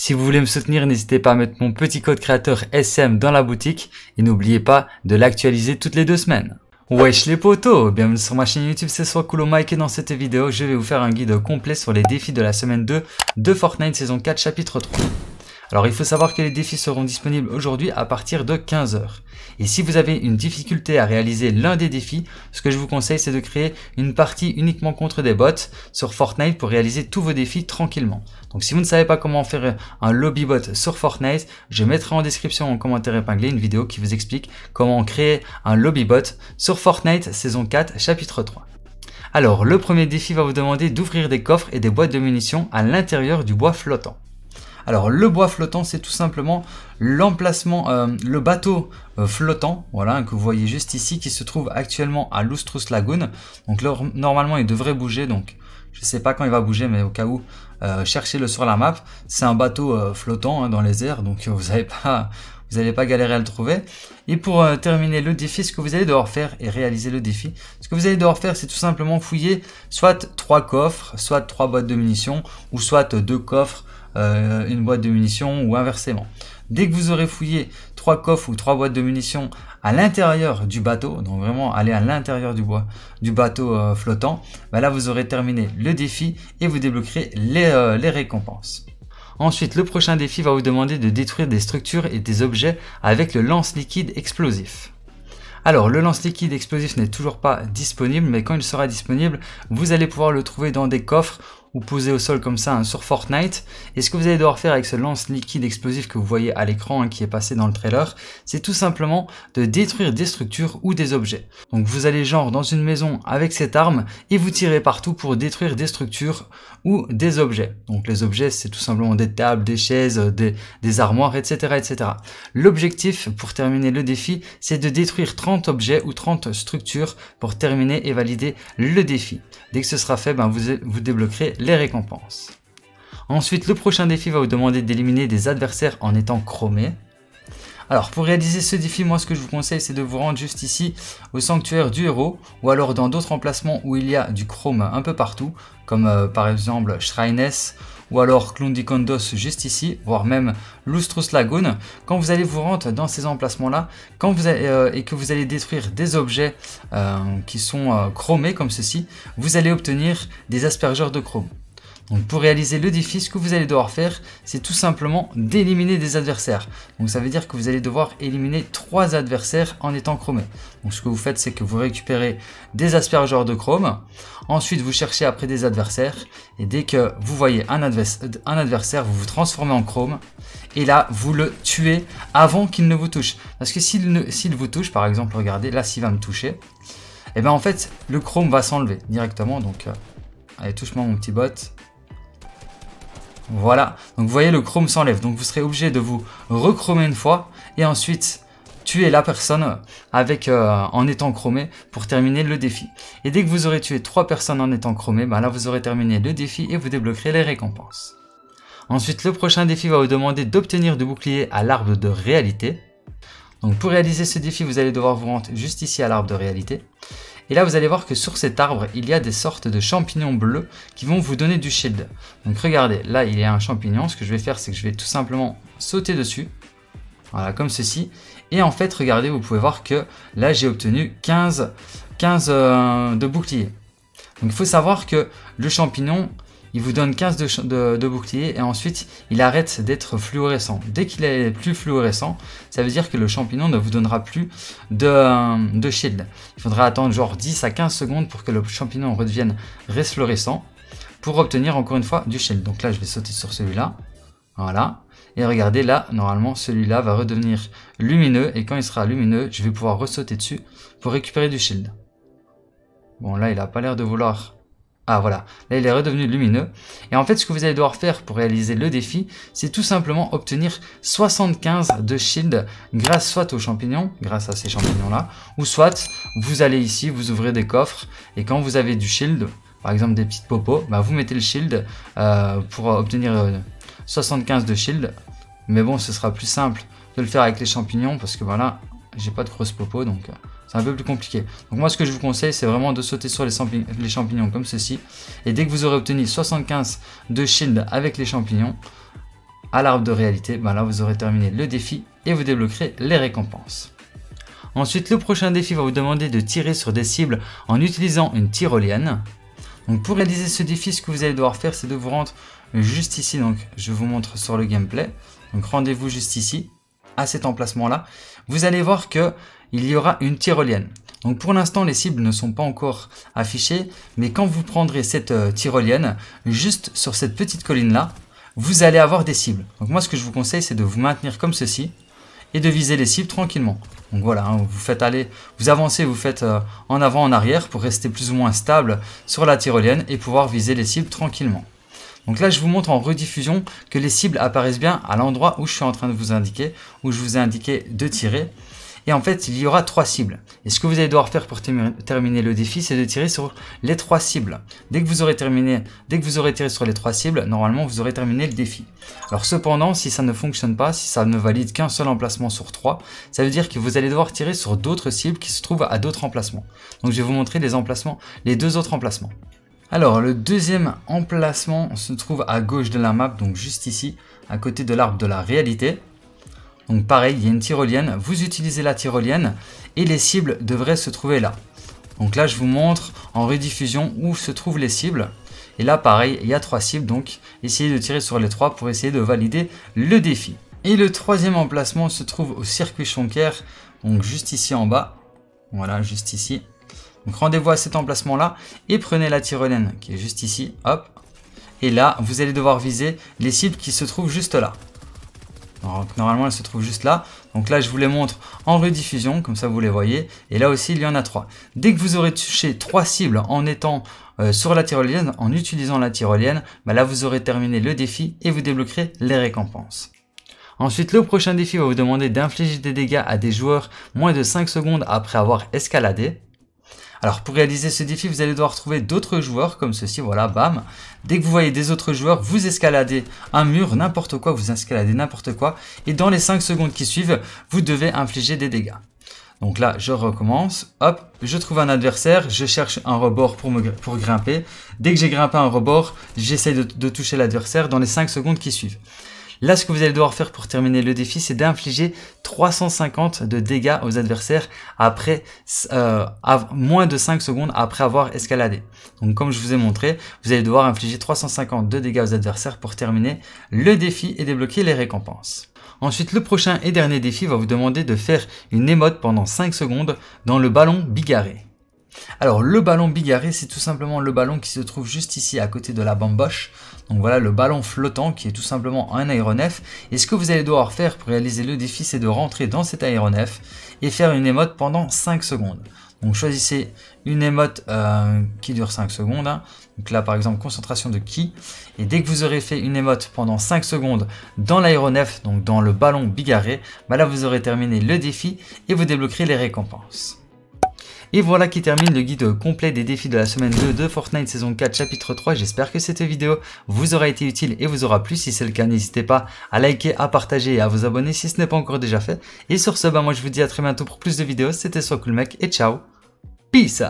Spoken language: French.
Si vous voulez me soutenir, n'hésitez pas à mettre mon petit code créateur SM dans la boutique et n'oubliez pas de l'actualiser toutes les deux semaines. Wesh les potos Bienvenue sur ma chaîne YouTube, c'est soit Mike et dans cette vidéo, je vais vous faire un guide complet sur les défis de la semaine 2 de Fortnite saison 4 chapitre 3. Alors il faut savoir que les défis seront disponibles aujourd'hui à partir de 15h. Et si vous avez une difficulté à réaliser l'un des défis, ce que je vous conseille c'est de créer une partie uniquement contre des bots sur Fortnite pour réaliser tous vos défis tranquillement. Donc si vous ne savez pas comment faire un lobby bot sur Fortnite, je mettrai en description en commentaire épinglé une vidéo qui vous explique comment créer un lobby bot sur Fortnite saison 4 chapitre 3. Alors le premier défi va vous demander d'ouvrir des coffres et des boîtes de munitions à l'intérieur du bois flottant. Alors le bois flottant, c'est tout simplement l'emplacement, euh, le bateau euh, flottant, voilà, que vous voyez juste ici, qui se trouve actuellement à Lustrus Lagoon. Donc là, normalement, il devrait bouger, donc je ne sais pas quand il va bouger, mais au cas où, euh, cherchez-le sur la map. C'est un bateau flottant hein, dans les airs, donc vous n'allez pas galérer à le trouver. Et pour terminer le défi, ce que vous allez devoir faire et réaliser le défi, ce que vous allez devoir faire, c'est tout simplement fouiller soit trois coffres, soit trois boîtes de munitions, ou soit deux coffres euh, une boîte de munitions ou inversement. Dès que vous aurez fouillé trois coffres ou trois boîtes de munitions à l'intérieur du bateau, donc vraiment aller à l'intérieur du bois du bateau euh, flottant, bah là vous aurez terminé le défi et vous débloquerez euh, les récompenses. Ensuite, le prochain défi va vous demander de détruire des structures et des objets avec le lance liquide explosif. Alors, le lance liquide explosif n'est toujours pas disponible, mais quand il sera disponible, vous allez pouvoir le trouver dans des coffres poser au sol comme ça hein, sur Fortnite. Et ce que vous allez devoir faire avec ce lance liquide explosif que vous voyez à l'écran hein, qui est passé dans le trailer, c'est tout simplement de détruire des structures ou des objets. Donc vous allez genre dans une maison avec cette arme et vous tirez partout pour détruire des structures ou des objets. Donc les objets c'est tout simplement des tables, des chaises, des, armoires, etc. etc. L'objectif pour terminer le défi c'est de détruire 30 objets ou 30 structures pour terminer et valider le défi. Dès que ce sera fait, ben vous, vous débloquerez récompenses. Ensuite, le prochain défi va vous demander d'éliminer des adversaires en étant chromés. Alors pour réaliser ce défi, moi ce que je vous conseille c'est de vous rendre juste ici au sanctuaire du héros ou alors dans d'autres emplacements où il y a du chrome un peu partout comme euh, par exemple Shrines ou alors Klundikondos juste ici, voire même Lustrous Lagoon. Quand vous allez vous rendre dans ces emplacements-là quand vous euh, et que vous allez détruire des objets euh, qui sont chromés comme ceci, vous allez obtenir des aspergeurs de chrome. Donc pour réaliser le défi, ce que vous allez devoir faire, c'est tout simplement d'éliminer des adversaires. Donc ça veut dire que vous allez devoir éliminer trois adversaires en étant chromé. Donc ce que vous faites, c'est que vous récupérez des aspergeurs de chrome. Ensuite, vous cherchez après des adversaires. Et dès que vous voyez un, adversaire, vous vous transformez en chrome. Et là, vous le tuez avant qu'il ne vous touche. Parce que s'il vous touche, par exemple, regardez, là, s'il va me toucher, et eh bien en fait, le chrome va s'enlever directement. Donc, euh, allez, touche-moi mon petit bot. Voilà, donc vous voyez le chrome s'enlève, donc vous serez obligé de vous recromer une fois et ensuite tuer la personne avec, euh, en étant chromé pour terminer le défi. Et dès que vous aurez tué trois personnes en étant chromé, bah là vous aurez terminé le défi et vous débloquerez les récompenses. Ensuite le prochain défi va vous demander d'obtenir du bouclier à l'arbre de réalité. Donc pour réaliser ce défi vous allez devoir vous rendre juste ici à l'arbre de réalité. Et là, vous allez voir que sur cet arbre, il y a des sortes de champignons bleus qui vont vous donner du shield. Donc regardez, là, il y a un champignon. Ce que je vais faire, c'est que je vais tout simplement sauter dessus. Voilà, comme ceci. Et en fait, regardez, vous pouvez voir que là, j'ai obtenu 15, 15 euh, de boucliers. Donc il faut savoir que le champignon, il vous donne 15 de, de, bouclier et ensuite il arrête d'être fluorescent. Dès qu'il est plus fluorescent, ça veut dire que le champignon ne vous donnera plus de, shield. Il faudra attendre genre 10 à 15 secondes pour que le champignon redevienne resflorescent pour obtenir encore une fois du shield. Donc là je vais sauter sur celui-là. Voilà. Et regardez là, normalement celui-là va redevenir lumineux et quand il sera lumineux, je vais pouvoir ressauter dessus pour récupérer du shield. Bon là il n'a pas l'air de vouloir ah voilà, là il est redevenu lumineux. Et en fait ce que vous allez devoir faire pour réaliser le défi, c'est tout simplement obtenir 75 de shield grâce soit aux champignons, grâce à ces champignons là, ou soit vous allez ici, vous ouvrez des coffres, et quand vous avez du shield, par exemple des petites popos, bah vous mettez le shield euh, pour obtenir 75 euh, de shield. Mais bon ce sera plus simple de le faire avec les champignons, parce que voilà, j'ai pas de grosses popo, donc... Euh, c'est un peu plus compliqué. Donc moi, ce que je vous conseille, c'est vraiment de sauter sur les, champignons comme ceci. Et dès que vous aurez obtenu 75 de shield avec les champignons, à l'arbre de réalité, ben là vous aurez terminé le défi et vous débloquerez les récompenses. Ensuite, le prochain défi va vous demander de tirer sur des cibles en utilisant une tyrolienne. Donc pour réaliser ce défi, ce que vous allez devoir faire, c'est de vous rendre juste ici. Donc je vous montre sur le gameplay. Donc rendez-vous juste ici, à cet emplacement-là. Vous allez voir que il y aura une tyrolienne. Donc pour l'instant, les cibles ne sont pas encore affichées, mais quand vous prendrez cette euh, tyrolienne, juste sur cette petite colline-là, vous allez avoir des cibles. Donc moi, ce que je vous conseille, c'est de vous maintenir comme ceci et de viser les cibles tranquillement. Donc voilà, hein, vous faites aller, vous avancez, vous faites euh, en avant, en arrière pour rester plus ou moins stable sur la tyrolienne et pouvoir viser les cibles tranquillement. Donc là, je vous montre en rediffusion que les cibles apparaissent bien à l'endroit où je suis en train de vous indiquer, où je vous ai indiqué de tirer. Et en fait, il y aura trois cibles. Et ce que vous allez devoir faire pour terminer le défi, c'est de tirer sur les trois cibles. Dès que vous aurez terminé, dès que vous aurez tiré sur les trois cibles, normalement, vous aurez terminé le défi. Alors cependant, si ça ne fonctionne pas, si ça ne valide qu'un seul emplacement sur trois, ça veut dire que vous allez devoir tirer sur d'autres cibles qui se trouvent à d'autres emplacements. Donc je vais vous montrer les emplacements, les deux autres emplacements. Alors le deuxième emplacement se trouve à gauche de la map, donc juste ici, à côté de l'arbre de la réalité. Donc pareil, il y a une tyrolienne, vous utilisez la tyrolienne et les cibles devraient se trouver là. Donc là, je vous montre en rediffusion où se trouvent les cibles. Et là, pareil, il y a trois cibles, donc essayez de tirer sur les trois pour essayer de valider le défi. Et le troisième emplacement se trouve au circuit Chonker, donc juste ici en bas. Voilà, juste ici. Donc rendez-vous à cet emplacement-là et prenez la tyrolienne qui est juste ici, hop. Et là, vous allez devoir viser les cibles qui se trouvent juste là normalement, elle se trouve juste là. Donc là, je vous les montre en rediffusion, comme ça vous les voyez. Et là aussi, il y en a trois. Dès que vous aurez touché trois cibles en étant euh, sur la tyrolienne, en utilisant la tyrolienne, bah là, vous aurez terminé le défi et vous débloquerez les récompenses. Ensuite, le prochain défi va vous demander d'infliger des dégâts à des joueurs moins de 5 secondes après avoir escaladé. Alors pour réaliser ce défi, vous allez devoir trouver d'autres joueurs comme ceci, voilà, bam. Dès que vous voyez des autres joueurs, vous escaladez un mur, n'importe quoi, vous escaladez n'importe quoi. Et dans les 5 secondes qui suivent, vous devez infliger des dégâts. Donc là, je recommence, hop, je trouve un adversaire, je cherche un rebord pour, me, grimper. Dès que j'ai grimpé un rebord, j'essaye de, de toucher l'adversaire dans les 5 secondes qui suivent. Là, ce que vous allez devoir faire pour terminer le défi, c'est d'infliger 350 de dégâts aux adversaires après euh, moins de 5 secondes après avoir escaladé. Donc comme je vous ai montré, vous allez devoir infliger 350 de dégâts aux adversaires pour terminer le défi et débloquer les récompenses. Ensuite, le prochain et dernier défi va vous demander de faire une émote pendant 5 secondes dans le ballon bigarré. Alors le ballon bigarré, c'est tout simplement le ballon qui se trouve juste ici à côté de la bamboche. Donc voilà le ballon flottant qui est tout simplement un aéronef. Et ce que vous allez devoir faire pour réaliser le défi, c'est de rentrer dans cet aéronef et faire une émote pendant 5 secondes. Donc choisissez une émote euh, qui dure 5 secondes. Hein. Donc là par exemple concentration de qui. Et dès que vous aurez fait une émote pendant 5 secondes dans l'aéronef, donc dans le ballon bigarré, bah là vous aurez terminé le défi et vous débloquerez les récompenses. Et voilà qui termine le guide complet des défis de la semaine 2 de Fortnite saison 4 chapitre 3. J'espère que cette vidéo vous aura été utile et vous aura plu. Si c'est le cas, n'hésitez pas à liker, à partager et à vous abonner si ce n'est pas encore déjà fait. Et sur ce, bah, moi je vous dis à très bientôt pour plus de vidéos. C'était Soit Cool Mec et ciao. Peace